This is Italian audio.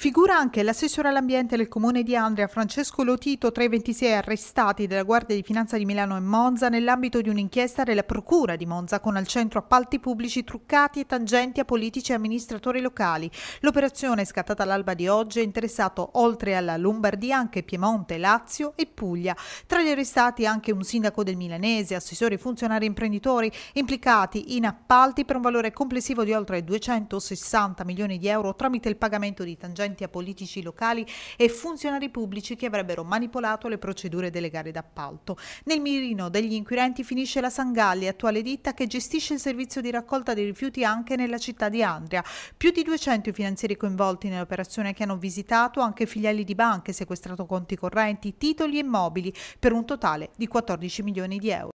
Figura anche l'assessore all'ambiente del comune di Andria, Francesco Lotito, tra i 26 arrestati della Guardia di Finanza di Milano e Monza nell'ambito di un'inchiesta della Procura di Monza con al centro appalti pubblici truccati e tangenti a politici e amministratori locali. L'operazione scattata all'alba di oggi ha interessato oltre alla Lombardia anche Piemonte, Lazio e Puglia. Tra gli arrestati anche un sindaco del Milanese, assessori, funzionari e imprenditori implicati in appalti per un valore complessivo di oltre 260 milioni di euro tramite il pagamento di tangenti risalenti a politici locali e funzionari pubblici che avrebbero manipolato le procedure delle gare d'appalto. Nel mirino degli inquirenti finisce la Sangalli, attuale ditta che gestisce il servizio di raccolta dei rifiuti anche nella città di Andria. Più di 200 i finanzieri coinvolti nell'operazione che hanno visitato anche filiali di banche, sequestrato conti correnti, titoli e mobili per un totale di 14 milioni di euro.